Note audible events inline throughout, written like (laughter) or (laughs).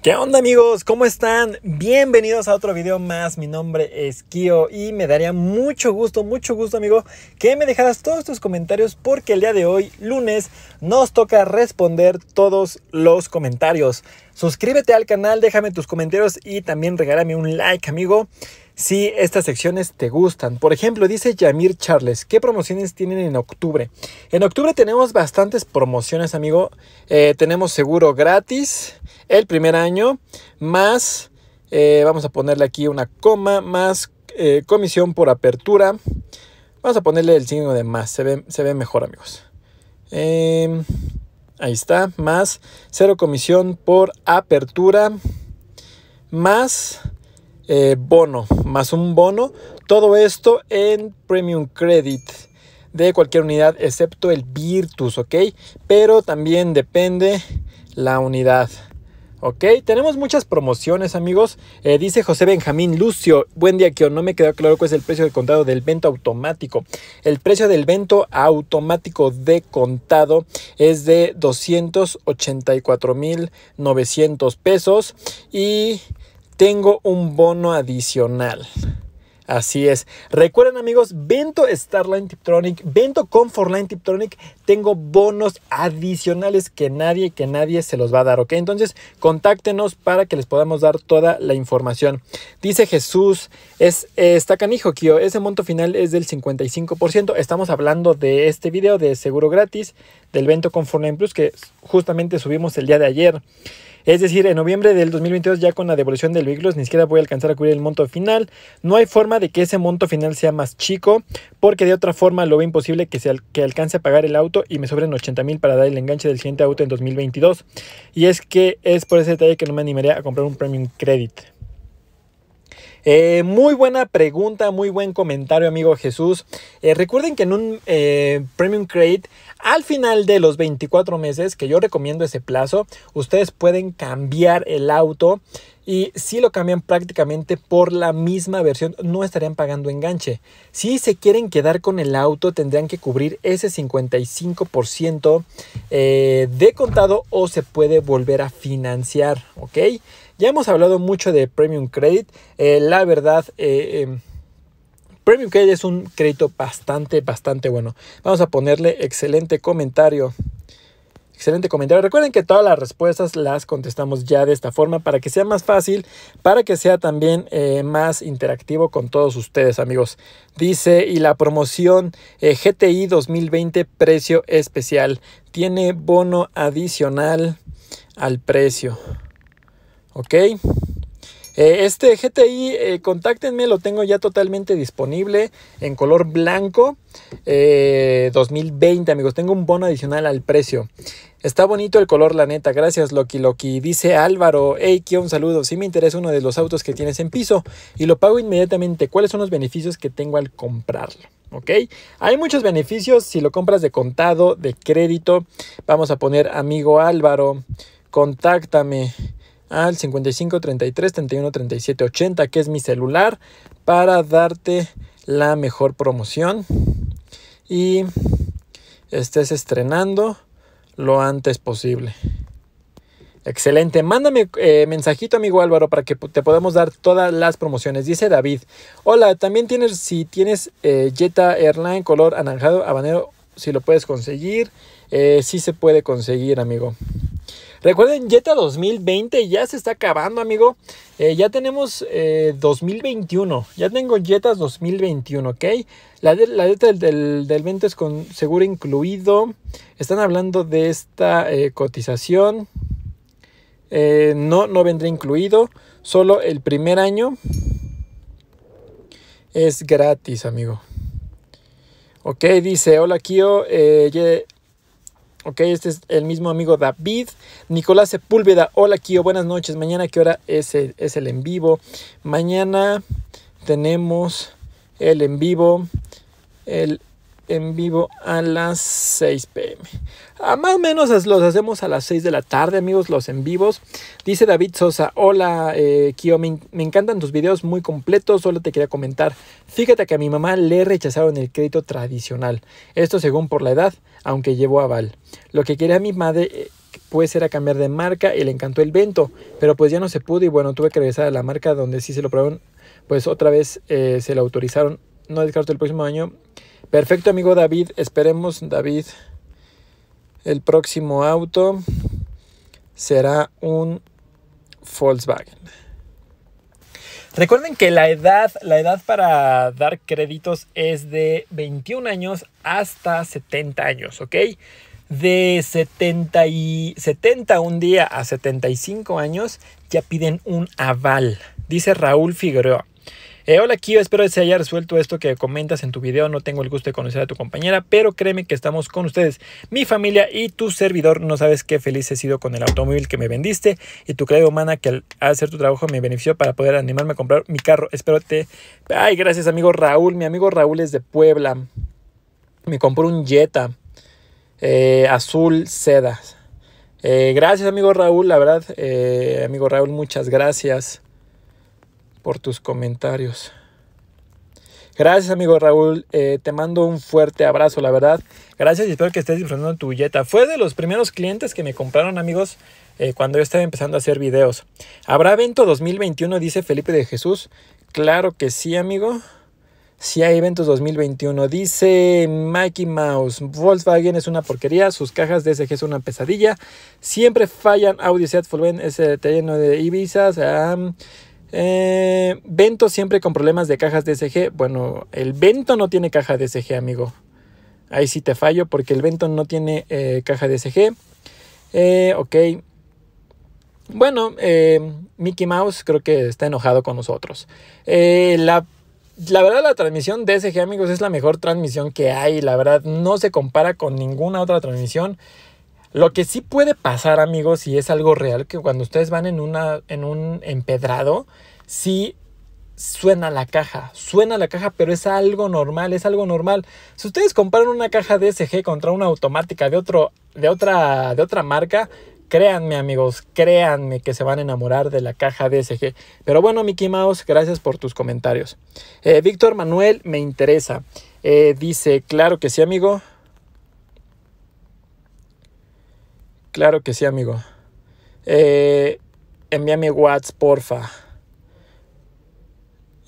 ¿Qué onda amigos? ¿Cómo están? Bienvenidos a otro video más. Mi nombre es Kio y me daría mucho gusto, mucho gusto amigo, que me dejaras todos tus comentarios porque el día de hoy, lunes, nos toca responder todos los comentarios. Suscríbete al canal, déjame tus comentarios y también regálame un like amigo si estas secciones te gustan. Por ejemplo, dice Yamir Charles, ¿qué promociones tienen en octubre? En octubre tenemos bastantes promociones, amigo. Eh, tenemos seguro gratis el primer año, más, eh, vamos a ponerle aquí una coma, más eh, comisión por apertura. Vamos a ponerle el signo de más, se se ve mejor, amigos. Em, ahí está, más cero comisión por apertura, más eh, bono, más un bono. Todo esto en Premium Credit de cualquier unidad excepto el Virtus, ¿ok? Pero también depende la unidad. Ok, tenemos muchas promociones, amigos. Eh, dice José Benjamín Lucio. Buen día, que No me quedó claro cuál es el precio de contado del vento automático. El precio del vento automático de contado es de 284,900 pesos. Y tengo un bono adicional. Así es. Recuerden amigos, Vento Starline Tiptronic, Vento con Tiptronic, tengo bonos adicionales que nadie, que nadie se los va a dar, ¿ok? Entonces, contáctenos para que les podamos dar toda la información. Dice Jesús, es, está canijo, Kio, ese monto final es del 55%. Estamos hablando de este video de seguro gratis del Vento con Plus que justamente subimos el día de ayer. Es decir, en noviembre del 2022 ya con la devolución del vehículo ni siquiera voy a alcanzar a cubrir el monto final. No hay forma de que ese monto final sea más chico porque de otra forma lo veo imposible que, que alcance a pagar el auto y me sobren 80 mil para dar el enganche del siguiente auto en 2022. Y es que es por ese detalle que no me animaría a comprar un Premium Credit. Eh, muy buena pregunta, muy buen comentario, amigo Jesús. Eh, recuerden que en un eh, Premium Credit al final de los 24 meses, que yo recomiendo ese plazo, ustedes pueden cambiar el auto y si lo cambian prácticamente por la misma versión, no estarían pagando enganche. Si se quieren quedar con el auto, tendrían que cubrir ese 55% de contado o se puede volver a financiar, ¿ok? Ya hemos hablado mucho de Premium Credit. Eh, la verdad... Eh, em, Premium Credit es un crédito bastante, bastante bueno. Vamos a ponerle excelente comentario. Excelente comentario. Recuerden que todas las respuestas las contestamos ya de esta forma para que sea más fácil, para que sea también eh, más interactivo con todos ustedes, amigos. Dice, y la promoción GTI 2020 precio especial. Tiene bono adicional al precio. Ok. Eh, este GTI, eh, contáctenme, lo tengo ya totalmente disponible en color blanco 2020, eh, amigos. Tengo un bono adicional al precio. Está bonito el color, la neta. Gracias, Loki Loki. Dice Álvaro, hey, que un saludo. Si me interesa uno de los autos que tienes en piso y lo pago inmediatamente. ¿Cuáles son los beneficios que tengo al comprarlo? ¿Ok? Hay muchos beneficios si lo compras de contado, de crédito. Vamos a poner amigo Álvaro, contáctame al 55 33 31 37 80, que es mi celular, para darte la mejor promoción y estés estrenando lo antes posible. Excelente. Mándame eh, mensajito, amigo Álvaro, para que te podamos dar todas las promociones. Dice David. Hola, también tienes, si tienes eh, Jetta Airline color anaranjado, habanero, si lo puedes conseguir. Eh, si se puede conseguir, amigo. Recuerden, Jetta 2020 ya se está acabando, amigo. Eh, ya tenemos 2021. Eh, ya tengo Jetas 2021, ¿ok? La, la este del, del, es con seguro incluido. Están hablando de esta eh, cotización. no, no vendrá incluido. Solo el primer año es gratis, amigo. Ok, dice, hola Kio, ok, este es el mismo amigo David. Nicolás Sepúlveda, hola Kio, buenas noches. Mañana, ¿qué hora es el, es el en vivo? Mañana tenemos el en vivo, el en vivo a las 6 pm. A más o menos los hacemos a las 6 de la tarde, amigos, los en vivos. Dice David Sosa, hola eh, Kio, me, encantan tus videos muy completos, solo te quería comentar. Fíjate que a mi mamá le rechazaron el crédito tradicional, esto según por la edad, aunque llevó aval. Lo que quería mi madre... Eh, pues era cambiar de marca y le encantó el vento, pero pues ya no se pudo y bueno, tuve que regresar a la marca donde sí se lo probaron, pues otra vez eh, se lo autorizaron, no descarto el próximo año Perfecto, amigo David. Esperemos, David. El próximo auto será un Volkswagen. Recuerden que la edad, la edad para dar créditos es de 21 años hasta 70 años, ¿ok? De 70, y, 70 un día a 75 años ya piden un aval. Dice Raúl Figueroa. Eh, hola Kio, espero que se haya resuelto esto que comentas en tu video. No tengo el gusto de conocer a tu compañera, pero créeme que estamos con ustedes, mi familia y tu servidor. No sabes qué feliz he sido con el automóvil que me vendiste y tu clave humana que al hacer tu trabajo me benefició para poder animarme a comprar mi carro. Espero te... Ay, gracias amigo Raúl. Mi amigo Raúl es de Puebla. Me compró un Jetta eh, azul sedas. Eh, gracias amigo Raúl, la verdad. amigo Raúl, muchas gracias por tus comentarios. Gracias, amigo Raúl. te mando un fuerte abrazo, la verdad. Gracias y espero que estés disfrutando tu billeta. Fue de los primeros clientes que me compraron, amigos, cuando yo estaba empezando a hacer videos. ¿Habrá evento 2021? Dice Felipe de Jesús. Claro que sí, amigo. Sí hay eventos 2021. Dice Mikey Mouse. Volkswagen es una porquería. Sus cajas DSG son una pesadilla. Siempre fallan. Audi Seat Volkswagen ese el de Ibiza. Eh, siempre con problemas de cajas DSG. Bueno, el Vento no tiene caja DSG, amigo. Ahí sí te fallo porque el Vento no tiene eh, caja DSG. Eh, ok. Bueno, eh, Mickey Mouse creo que está enojado con nosotros. Eh, la, la verdad, la transmisión DSG, amigos, es la mejor transmisión que hay. La verdad, no se compara con ninguna otra transmisión. Lo que sí puede pasar, amigos, y es algo real, que cuando ustedes van en, una, en un empedrado, sí suena la caja, suena la caja, pero es algo normal, es algo normal. Si ustedes compran una caja DSG contra una automática de, otro, de, otra, de otra marca, créanme amigos, créanme que se van a enamorar de la caja DSG. Pero bueno, Mickey Mouse, gracias por tus comentarios. Eh, Víctor Manuel, me interesa. Eh, dice, claro que sí, amigo. Claro que sí, amigo. Eh, envíame WhatsApp, porfa.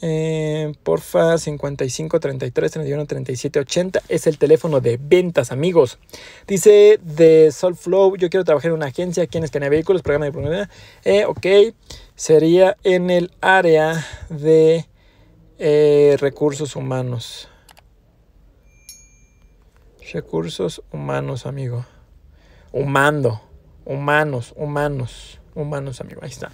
Eh, porfa, 5533313780 es el teléfono de ventas, amigos. Dice de Solflow, Yo quiero trabajar en una agencia ¿Quién que ¿Tiene Vehículos, programa de promoción. Eh, ok, sería en el área de eh, recursos humanos. Recursos humanos, amigo. Humando. Humanos, humanos, humanos, amigo. Ahí está.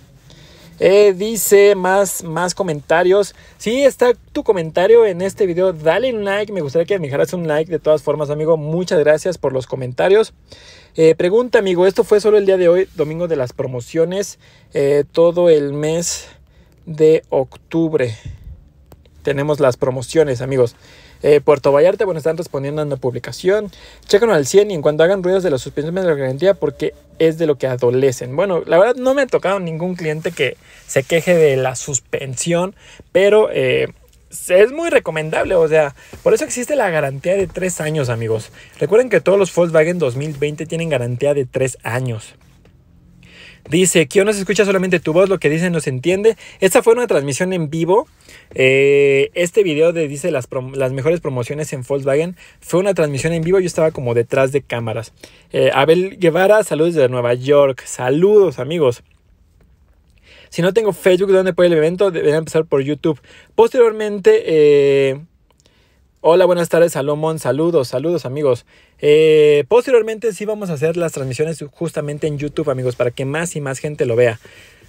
Eh, dice más, más comentarios. si está tu comentario en este video. Dale un like. Me gustaría que me dejaras un like. De todas formas, amigo, muchas gracias por los comentarios. Eh, pregunta, amigo. Esto fue solo el día de hoy, domingo de las promociones. Eh, todo el mes de octubre. Tenemos las promociones, amigos. Eh, Puerto Vallarta, bueno, están respondiendo a una publicación. Checan al 100 y en cuanto hagan ruidos de la suspensión de la garantía porque es de lo que adolecen. Bueno, la verdad no me ha tocado ningún cliente que se queje de la suspensión, pero... Eh, es muy recomendable, o sea, por eso existe la garantía de 3 años, amigos. Recuerden que todos los Volkswagen 2020 tienen garantía de 3 años. Dice, Kio no se escucha solamente tu voz, lo que dicen no se entiende. Esta fue una transmisión en vivo. Eh, este video de dice las, mejores promociones en Volkswagen fue una transmisión en vivo. Yo estaba como detrás de cámaras. Eh, Abel Guevara, saludos desde Nueva York. Saludos amigos. Si no tengo Facebook, ¿dónde puede el evento? debería empezar por YouTube. Posteriormente, eh, Hola, buenas tardes, Salomón. Saludos, saludos, amigos. Eh, posteriormente sí vamos a hacer las transmisiones justamente en YouTube, amigos, para que más y más gente lo vea.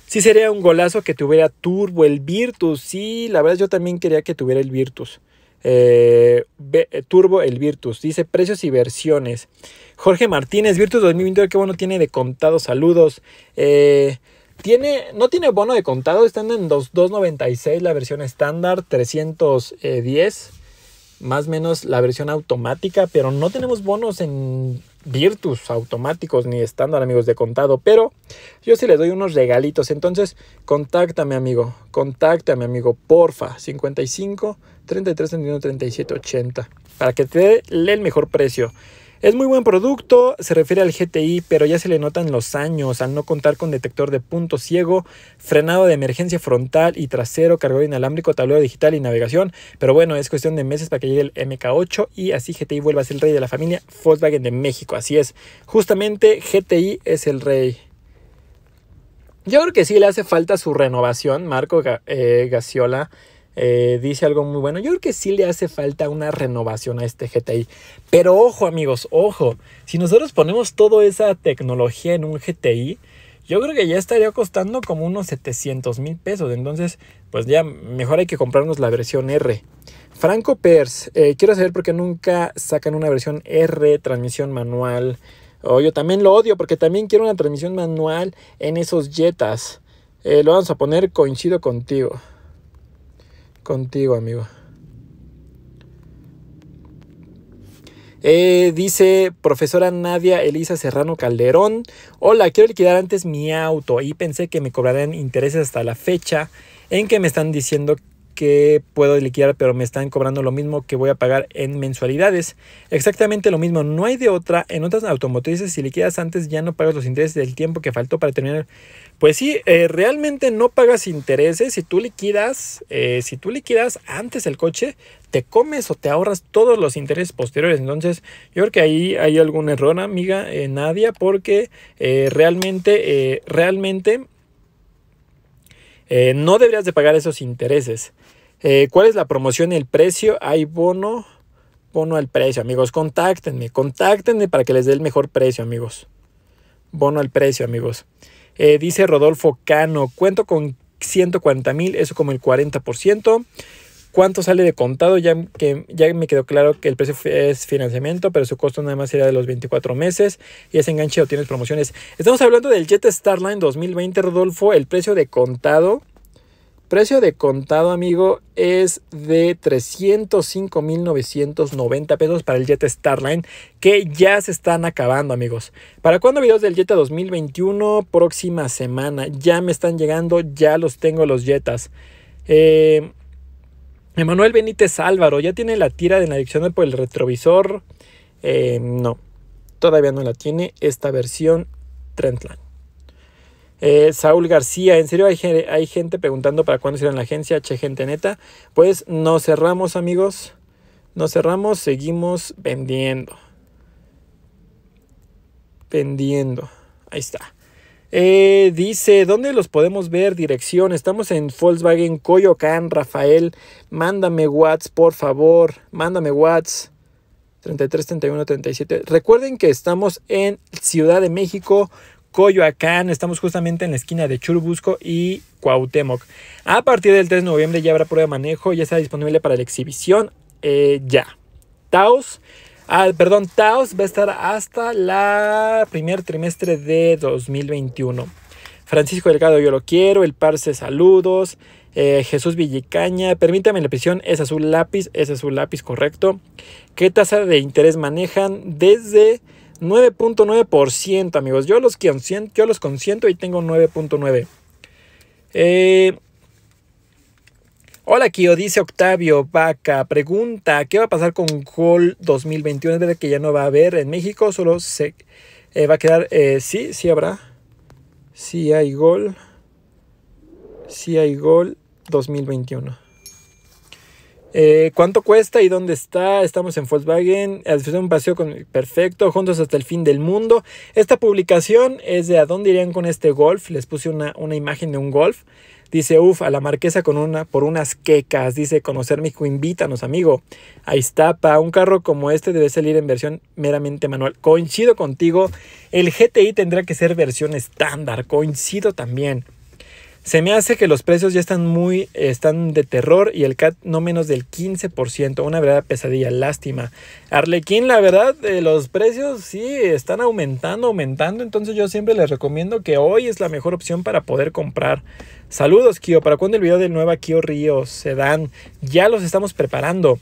Sí sería un golazo que tuviera Turbo, el Virtus. Sí, la verdad yo también quería que tuviera el Virtus. Eh, eh, Turbo, el Virtus. Dice precios y versiones. Jorge Martínez, Virtus 2022, qué bueno tiene de contado. Saludos. tiene, no tiene bono de contado, están en 2.96 la versión estándar, 310 más o menos la versión automática, pero no tenemos bonos en Virtus automáticos ni estándar, amigos, de contado. Pero yo sí les doy unos regalitos. Entonces, contáctame, amigo. Contáctame, amigo. Porfa. 55 33 31 37 80. Para que te dé el mejor precio. Es muy buen producto, se refiere al GTI, pero ya se le notan los años al no contar con detector de punto ciego, frenado de emergencia frontal y trasero, cargador inalámbrico, tablero digital y navegación. Pero bueno, es cuestión de meses para que llegue el MK8 y así GTI vuelva a ser el rey de la familia Volkswagen de México. Así es, justamente GTI es el rey. Yo creo que sí le hace falta su renovación, Marco eh, eh, dice algo muy bueno. Yo creo que sí le hace falta una renovación a este GTI. Pero ojo amigos, ojo, si nosotros ponemos toda esa tecnología en un GTI, yo creo que ya estaría costando como unos 700 mil pesos. Entonces, pues ya mejor hay que comprarnos la versión R. Franco Pers, eh, quiero saber por qué nunca sacan una versión R, transmisión manual. o oh, yo también lo odio porque también quiero una transmisión manual en esos Jetas. Eh, lo vamos a poner coincido contigo contigo, amigo. Eh, dice profesora Nadia Elisa Serrano Calderón. Hola, quiero liquidar antes mi auto y pensé que me cobrarían intereses hasta la fecha en que me están diciendo que puedo liquidar, pero me están cobrando lo mismo que voy a pagar en mensualidades. Exactamente lo mismo, no hay de otra. En otras automotrices, si liquidas antes, ya no pagas los intereses del tiempo que faltó para terminar pues sí, eh, realmente no pagas intereses. Si tú liquidas, eh, si tú liquidas antes el coche, te comes o te ahorras todos los intereses posteriores. Entonces, yo creo que ahí hay algún error, amiga eh, Nadia, porque realmente, realmente no deberías de pagar esos intereses. ¿Cuál es la promoción y el precio? Hay bono, bono al precio, amigos. Contáctenme, contáctenme para que les dé el mejor precio, amigos. Bono al precio, amigos. Eh, dice Rodolfo Cano, cuento con 140 mil, eso como el 40%. ¿Cuánto sale de contado? Ya, que, ya me quedó claro que el precio es financiamiento, pero su costo nada más sería de los 24 meses y es enganche o tienes promociones. Estamos hablando del Jet Starline 2020, Rodolfo. El precio de contado Precio de contado, amigo, es de 305.990 pesos para el Jetta Starline, que ya se están acabando, amigos. ¿Para cuándo videos del Jetta 2021? Próxima semana. Ya me están llegando, ya los tengo los Jetas. Eh, Emanuel Benítez Álvaro, ¿ya tiene la tira de la por el retrovisor? Eh, no, todavía no la tiene esta versión Trendline. Eh, Saúl García, en serio hay, gente preguntando para cuándo será en la agencia, che gente neta. Pues nos cerramos amigos, nos cerramos, seguimos vendiendo. Vendiendo, ahí está. Eh, dice, ¿dónde los podemos ver? Dirección, estamos en Volkswagen Coyoacán, Rafael. Mándame Watts, por favor. Mándame Watts. 33, 31, 37. Recuerden que estamos en Ciudad de México, Coyoacán. Estamos justamente en la esquina de Churubusco y Cuauhtémoc. A partir del 3 de noviembre ya habrá prueba de manejo, ya está disponible para la exhibición. Eh, ya. Taos. Ah, perdón, Taos va a estar hasta la primer trimestre de 2021. Francisco Delgado, yo lo quiero. El Parce, saludos. Eh, Jesús Villicaña, permítame la prisión, es azul lápiz, es azul lápiz, correcto. ¿Qué tasa de interés manejan? Desde 9.9%, amigos. Yo los, consiento, yo los consiento y tengo 9.9. Eh, hola, Kio, dice Octavio Vaca. Pregunta, ¿qué va a pasar con Gol 2021? Es verdad que ya no va a haber en México, solo se eh, va a quedar... Eh, sí, sí habrá. Sí hay Gol. Sí hay Gol 2021. Eh, ¿Cuánto cuesta y dónde está? Estamos en Volkswagen, a un paseo con perfecto, juntos hasta el fin del mundo. Esta publicación es de a dónde irían con este golf. Les puse una, una imagen de un golf. Dice, uff, a la marquesa con una, por unas quecas. Dice, conocer hijo, invítanos, amigo. Ahí está, para Un carro como este debe salir en versión meramente manual. Coincido contigo. El GTI tendrá que ser versión estándar. Coincido también. Se me hace que los precios ya están muy, están de terror y el CAT no menos del 15%, una verdadera pesadilla, lástima. Arlequín, la verdad, eh, los precios sí están aumentando, aumentando, entonces yo siempre les recomiendo que hoy es la mejor opción para poder comprar. Saludos, Kio, ¿para cuándo el video del nuevo Kio Río dan, Ya los estamos preparando.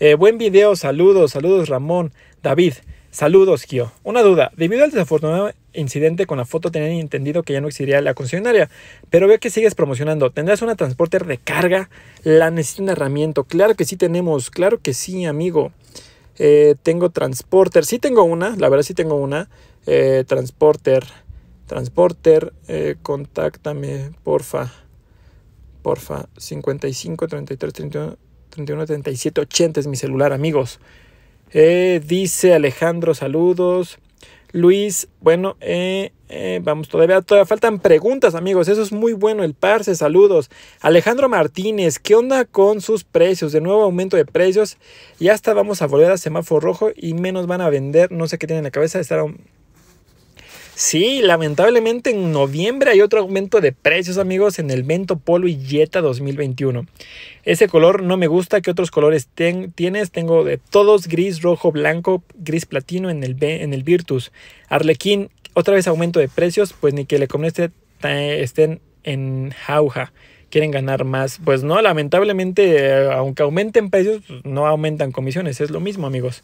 Eh, buen video, saludos, saludos Ramón, David. Saludos, Kio. Una duda. Debido al desafortunado incidente con la foto, tenían entendido que ya no existiría la concesionaria, pero veo que sigues promocionando. ¿Tendrás una transporter de carga? ¿La necesito una herramienta? Claro que sí tenemos, claro que sí, amigo. Eh, tengo transporter, sí tengo una, la verdad sí tengo una. Eh, transporter, transporter, eh, contáctame, porfa. Porfa, 55 33 31 31 37 80 es mi celular, amigos. Eh, dice Alejandro, saludos. Luis, bueno, eh, eh, vamos, todavía, todavía faltan preguntas, amigos. Eso es muy bueno, el parse, saludos. Alejandro Martínez, ¿qué onda con sus precios? De nuevo aumento de precios. y hasta vamos a volver a semáforo rojo y menos van a vender. No sé qué tienen en la cabeza, un Sí, lamentablemente en noviembre hay otro aumento de precios, amigos, en el Vento Polo y Jetta 2021. Ese color no me gusta. ¿Qué otros colores tienes? Tengo de todos gris, rojo, blanco, gris platino en el, en el Virtus. Arlequín, otra vez aumento de precios, pues ni que le comeste estén en jauja. Quieren ganar más. Pues no, lamentablemente, eh, aunque aumenten precios, no aumentan comisiones. Es lo mismo, amigos.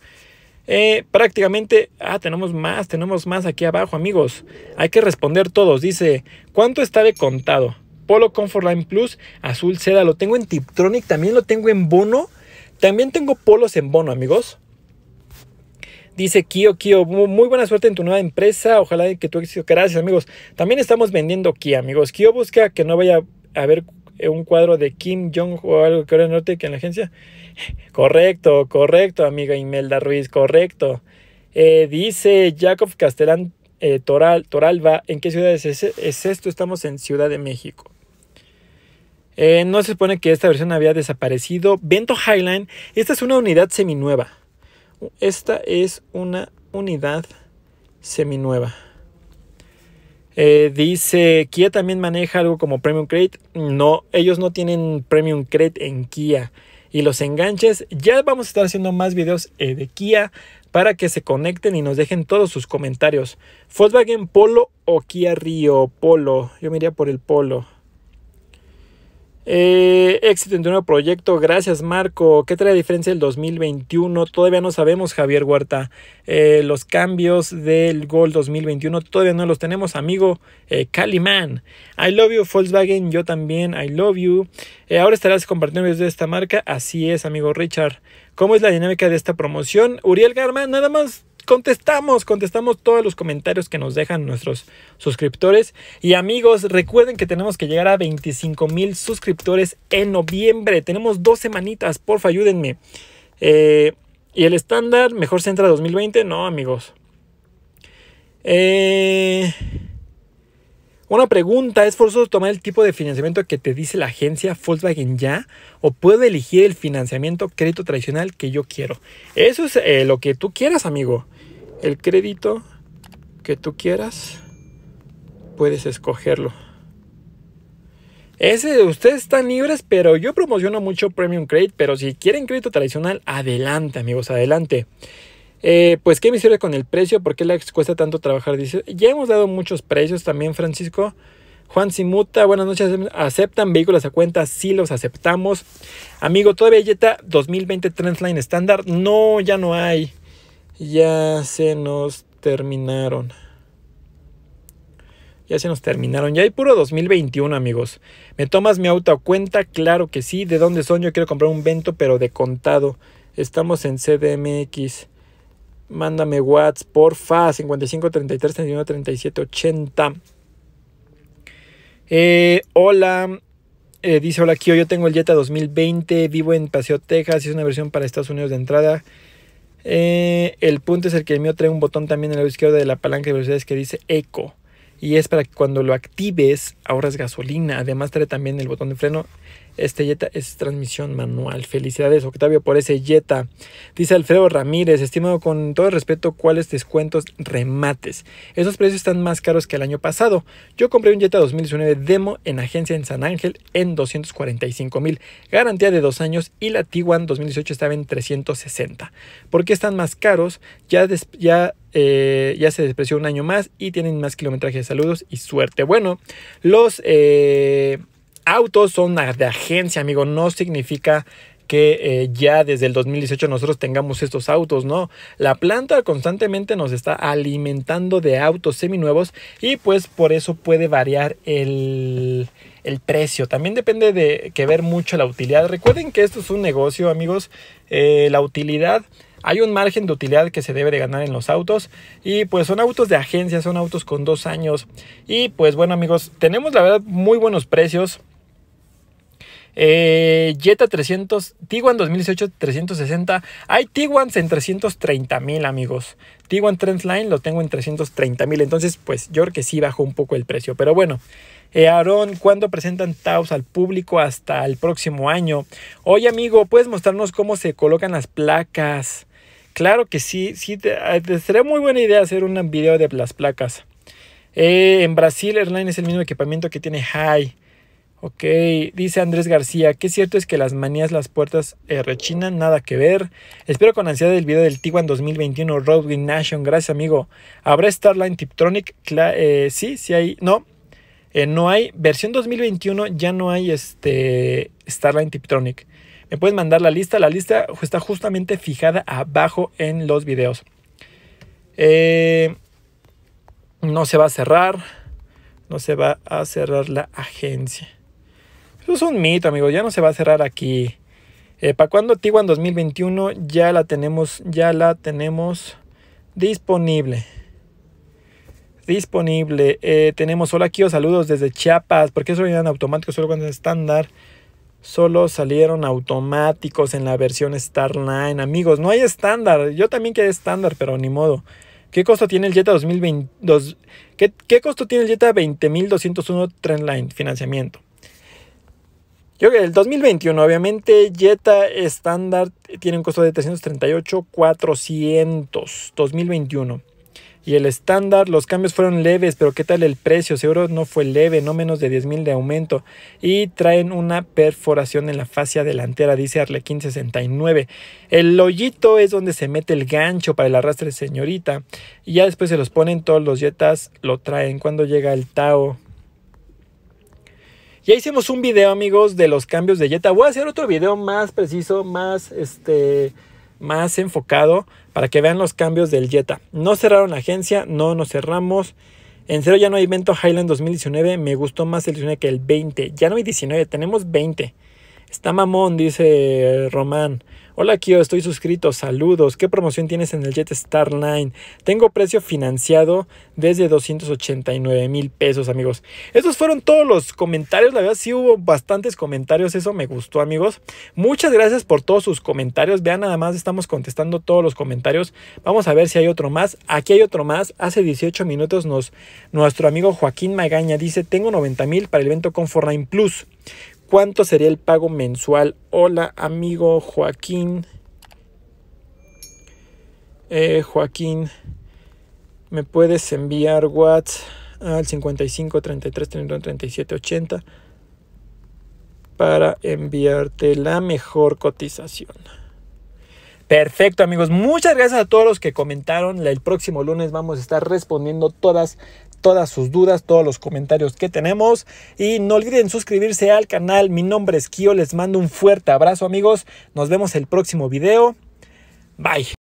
Eh, prácticamente, ah, tenemos más, tenemos más aquí abajo, amigos. Hay que responder todos. Dice, ¿cuánto está de contado? Polo Line Plus, azul seda, lo tengo en Tiptronic, también lo tengo en bono. También tengo polos en bono, amigos. Dice Kio Kio, muy buena suerte en tu nueva empresa. Ojalá que tú Gracias, amigos. También estamos vendiendo Kia, amigos. Kio busca que no vaya a ver eh, un cuadro de Kim Jong o algo que ahora note que en la agencia. (laughs) Correcto, correcto, amiga Imelda Ruiz, correcto. Eh, dice Jacob Castellán eh, Toral, Toralba, ¿en qué ciudad es, esto? Estamos en Ciudad de México. no se supone que esta versión había desaparecido. Bento Highline, esta es una unidad seminueva. Esta es una unidad seminueva. Eh, dice, Kia también maneja algo como Premium Credit. No, ellos no tienen Premium Credit en Kia. Y los enganches, ya vamos a estar haciendo más videos eh, de Kia para que se conecten y nos dejen todos sus comentarios. Volkswagen Polo o Kia Rio Polo. Yo me iría por el Polo. Eh, Exit nuevo Proyecto, gracias Marco. ¿Qué trae la diferencia el 2021? Todavía no sabemos, Javier Huerta. Eh, los cambios del Gol 2021 todavía no los tenemos, amigo Cali eh, Caliman. I love you, Volkswagen. Yo también, I love you. Eh, ahora estarás compartiendo videos de esta marca. Así es, amigo Richard. ¿Cómo es la dinámica de esta promoción? Uriel Garman, nada más contestamos, contestamos todos los comentarios que nos dejan nuestros suscriptores. Y amigos, recuerden que tenemos que llegar a 25 mil suscriptores en noviembre. Tenemos dos semanitas, porfa, ayúdenme. Eh, y el estándar, mejor se 2020, no, amigos. Eh, una pregunta, ¿es forzoso tomar el tipo de financiamiento que te dice la agencia Volkswagen ya? ¿O puedo elegir el financiamiento crédito tradicional que yo quiero? Eso es eh, lo que tú quieras, amigo el crédito que tú quieras, puedes escogerlo. Ese, ustedes están libres, pero yo promociono mucho Premium Credit, pero si quieren crédito tradicional, adelante amigos, adelante. Eh, pues qué me sirve con el precio, por qué les cuesta tanto trabajar. ya hemos dado muchos precios también, Francisco. Juan Simuta, buenas noches. ¿Aceptan vehículos a cuenta? Sí, los aceptamos. Amigo, todavía Jetta 2020 Transline estándar. No, ya no hay ya se nos terminaron. Ya se nos terminaron. Ya hay puro 2021, amigos. ¿Me tomas mi auto cuenta? Claro que sí. ¿De dónde son? Yo quiero comprar un vento, pero de contado. Estamos en CDMX. Mándame WhatsApp, porfa. 55 33 80. hola. Eh, dice, hola, Kio. Yo tengo el Jetta 2020. Vivo en Paseo, Texas. Es una versión para Estados Unidos de entrada. Eh, el punto es el que el mío trae un botón también en la izquierda de la palanca de velocidades que dice eco. Y es para que cuando lo actives ahorres gasolina. Además trae también el botón de freno este Jetta es transmisión manual. Felicidades, Octavio, por ese Jetta. Dice Alfredo Ramírez, estimado con todo respeto, ¿cuáles descuentos remates? Esos precios están más caros que el año pasado. Yo compré un Jetta 2019 demo en agencia en San Ángel en 245 mil, garantía de dos años y la Tiguan 2018 estaba en 360. ¿Por qué están más caros? Ya, ya eh, ya se despreció un año más y tienen más kilometraje. Saludos y suerte. Bueno, los eh, autos son de agencia, amigo. No significa que eh, ya desde el 2018 nosotros tengamos estos autos, ¿no? La planta constantemente nos está alimentando de autos seminuevos y pues por eso puede variar el, precio. También depende de que ver mucho la utilidad. Recuerden que esto es un negocio, amigos. Eh, la utilidad... Hay un margen de utilidad que se debe de ganar en los autos y pues son autos de agencia, son autos con dos años y pues bueno amigos, tenemos la verdad muy buenos precios eh, Jetta 300, Tiguan 2018 360. Hay Tiguans en 330 mil, amigos. Tiguan Trendline lo tengo en 330 mil. Entonces, pues yo creo que sí bajó un poco el precio. Pero bueno, eh, Aaron ¿cuándo presentan Taos al público hasta el próximo año? Oye, amigo, ¿puedes mostrarnos cómo se colocan las placas? Claro que sí, sí, te, ah, sería muy buena idea hacer un video de las placas. Eh, en Brasil, Airline es el mismo equipamiento que tiene High. Ok, dice Andrés García, que cierto es que las manías las puertas eh, rechinan, nada que ver. Espero con ansiedad el video del Tiguan 2021 Roadway Nation, gracias amigo. ¿Habrá Starline Tiptronic? Eh, sí, sí hay, no, eh, no hay, versión 2021 ya no hay este Starline Tiptronic. Me puedes mandar la lista, la lista está justamente fijada abajo en los videos. no se va a cerrar, no se va a cerrar la agencia es un mito, amigos. Ya no se va a cerrar aquí. Eh, ¿Para cuándo Tiguan 2021? Ya la tenemos, ya la tenemos disponible. Disponible. Tenemos eh, tenemos hola Kio, saludos desde Chiapas. porque qué solo eran automáticos? Solo cuando es estándar. Solo salieron automáticos en la versión Starline. Amigos, no hay estándar. Yo también quedé estándar, pero ni modo. ¿Qué costo tiene el Jetta 2022? ¿Qué, qué costo tiene el Jetta 20201 Trendline? Financiamiento. Yo creo que el 2021, obviamente, Jetta estándar tiene un costo de $338,400, 2021. Y el estándar, los cambios fueron leves, pero ¿qué tal el precio? Seguro no fue leve, no menos de 10 mil de aumento. Y traen una perforación en la fascia delantera, dice Arlequín 69. El hoyito es donde se mete el gancho para el arrastre señorita. Y ya después se los ponen todos los jetas, lo traen. Cuando llega el Tao, ya hicimos un video, amigos, de los cambios de Jetta. Voy a hacer otro video más preciso, más, este, más enfocado para que vean los cambios del Jetta. No cerraron la agencia, no nos cerramos. En cero ya no hay evento Highland 2019. Me gustó más el 19 que el 20. Ya no hay 19, tenemos 20. Está mamón, dice Román. Hola yo estoy suscrito, saludos. ¿Qué promoción tienes en el Jet Star Line? Tengo precio financiado desde 289 mil pesos, amigos. Estos fueron todos los comentarios, la verdad sí hubo bastantes comentarios, eso me gustó, amigos. Muchas gracias por todos sus comentarios. Vean, nada más estamos contestando todos los comentarios. Vamos a ver si hay otro más. Aquí hay otro más. Hace 18 minutos nos, nuestro amigo Joaquín Magaña dice, tengo 90 mil para el evento con Fortnite Plus. ¿Cuánto sería el pago mensual? Hola, amigo Joaquín. Eh, Joaquín, me puedes enviar WhatsApp al 55 para enviarte la mejor cotización. Perfecto amigos, muchas gracias a todos los que comentaron. El próximo lunes vamos a estar respondiendo todas todas sus dudas, todos los comentarios que tenemos. Y no olviden suscribirse al canal. Mi nombre es Kio. Les mando un fuerte abrazo amigos. Nos vemos el próximo video. Bye.